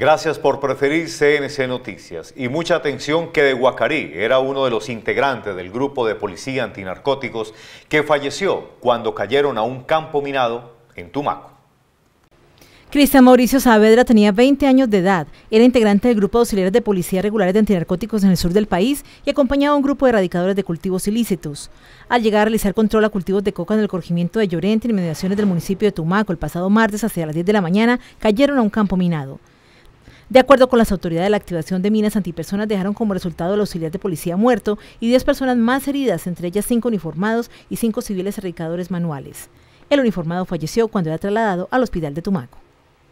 Gracias por preferir CNC Noticias y mucha atención que de Guacarí era uno de los integrantes del grupo de policía antinarcóticos que falleció cuando cayeron a un campo minado en Tumaco. Cristian Mauricio Saavedra tenía 20 años de edad, era integrante del grupo de auxiliares de policía regulares de antinarcóticos en el sur del país y acompañaba a un grupo de erradicadores de cultivos ilícitos. Al llegar a realizar control a cultivos de coca en el corregimiento de Llorente en inmediaciones del municipio de Tumaco el pasado martes hacia las 10 de la mañana, cayeron a un campo minado. De acuerdo con las autoridades, la activación de minas antipersonas dejaron como resultado el auxiliar de policía muerto y 10 personas más heridas, entre ellas 5 uniformados y 5 civiles erradicadores manuales. El uniformado falleció cuando era trasladado al hospital de Tumaco.